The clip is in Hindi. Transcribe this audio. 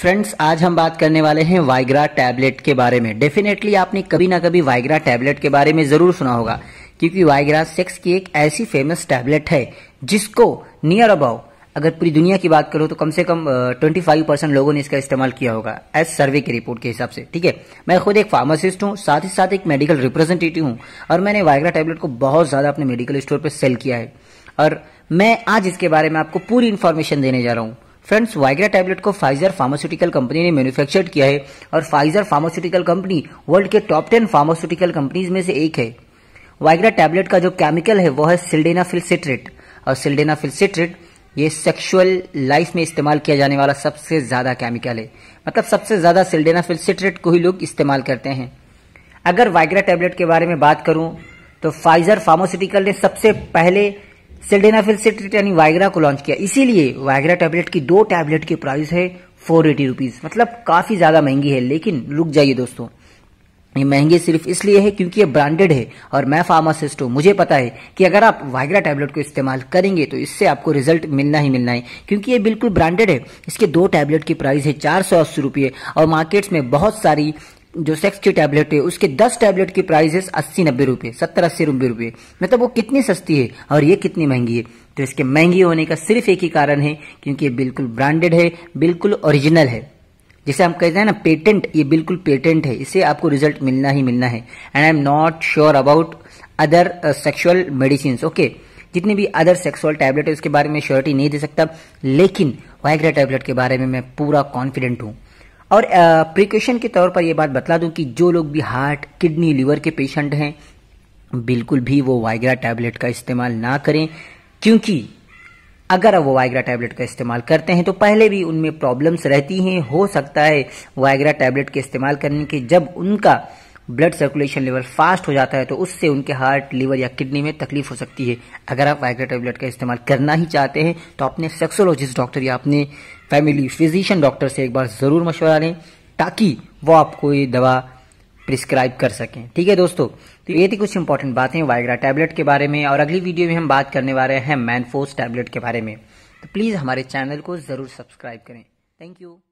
फ्रेंड्स आज हम बात करने वाले हैं वाइग्रा टैबलेट के बारे में डेफिनेटली आपने कभी ना कभी वाइग्रा टैबलेट के बारे में जरूर सुना होगा क्योंकि वाइग्रा सेक्स की एक ऐसी फेमस टैबलेट है जिसको नियर अबाउ अगर पूरी दुनिया की बात करो तो कम से कम ट्वेंटी फाइव परसेंट लोगों ने इसका इस्तेमाल किया होगा एज सर्वे की रिपोर्ट के हिसाब से ठीक है मैं खुद एक फार्मासिस्ट हूँ साथ ही साथ एक मेडिकल रिप्रेजेंटेटिव हूँ और मैंने वाइग्रा टैबलेट को बहुत ज़्यादा अपने मेडिकल स्टोर पर सेल किया है और मैं आज इसके बारे में आपको पूरी इन्फॉर्मेशन देने जा रहा हूँ फ्रेंड्स वाइग्रा टैबलेट को फाइजर फार्मास्यूटिकल कंपनी ने मैन्युफैक्चर्ड किया है और फाइजर फार्मास्यूटिकल कंपनी वर्ल्ड के टॉप टेन फार्मास्यूटिकल कंपनीज में से एक है वाइग्रा टैबलेट का जो केमिकल है वो है सिल्डेनाफिल सिट्रेट और सिल्डेनाफिल सिट्रेट ये सेक्सुअल लाइफ में इस्तेमाल किया जाने वाला सबसे ज्यादा केमिकल है मतलब सबसे ज्यादा सिल्डेनाफिल सिट्रेट को ही लोग इस्तेमाल करते हैं अगर वाइग्रा टैबलेट के बारे में बात करूं तो फाइजर फार्मास्यूटिकल ने सबसे पहले सेल्डेनाफिल सिट्रेट यानी वाइग्रा को लॉन्च किया इसीलिए वाइग्रा टैबलेट की दो टैबलेट की प्राइस है फोर एटी रुपीज मतलब काफी ज्यादा महंगी है लेकिन रुक जाइए दोस्तों ये महंगी सिर्फ इसलिए है क्योंकि ये ब्रांडेड है और मैं फार्मासिस्ट हूं मुझे पता है कि अगर आप वाइग्रा टैबलेट को इस्तेमाल करेंगे तो इससे आपको रिजल्ट मिलना ही मिलना है क्योंकि ये बिल्कुल ब्रांडेड है इसके दो टैबलेट की प्राइस है चार सौ अस्सी रुपये और मार्केट्स में बहुत सारी जो सेक्स की टैबलेट है उसके दस टैबलेट की प्राइस है अस्सी नब्बे रुपए सत्तर अस्सी नब्बे रुपए मतलब वो कितनी सस्ती है और ये कितनी महंगी है तो इसके महंगी होने का सिर्फ एक ही कारण है क्योंकि ये बिल्कुल ब्रांडेड है बिल्कुल ओरिजिनल है जैसे हम कहते हैं ना पेटेंट ये बिल्कुल पेटेंट है इसे आपको रिजल्ट मिलना ही मिलना है and I am not sure about other sexual medicine okay जितनी भी अदर सेक्सुअल टैबलेट है उसके बारे में श्योरिटी नहीं दे सकता लेकिन वाइग्रा टैबलेट के बारे में मैं पूरा कॉन्फिडेंट हूँ और प्रिकॉशन के तौर पर यह बात बतला दूं कि जो लोग भी हार्ट किडनी लिवर के पेशेंट हैं बिल्कुल भी वो वाइग्रा टैबलेट का इस्तेमाल ना करें क्योंकि अगर वो वाइग्रा टैबलेट का इस्तेमाल करते हैं तो पहले भी उनमें प्रॉब्लम्स रहती हैं हो सकता है वाइग्रा टैबलेट के इस्तेमाल करने के जब उनका ब्लड सर्कुलेशन लेवल फास्ट हो जाता है तो उससे उनके हार्ट लीवर या किडनी में तकलीफ हो सकती है अगर आप वाइग्रा टेबलेट का इस्तेमाल करना ही चाहते हैं तो अपने सेक्सोलॉजिस्ट डॉक्टर या अपने फैमिली फिजिशियन डॉक्टर से एक बार ज़रूर मशवरा लें ताकि वो आपको ये दवा प्रिस्क्राइब कर सकें ठीक है दोस्तों तो ये थी कुछ इंपॉर्टेंट बातें वाइग्रा टैबलेट के बारे में और अगली वीडियो में हम बात करने वाले हैं मैनफोर्स टैबलेट के बारे में तो प्लीज़ हमारे चैनल को ज़रूर सब्सक्राइब करें थैंक यू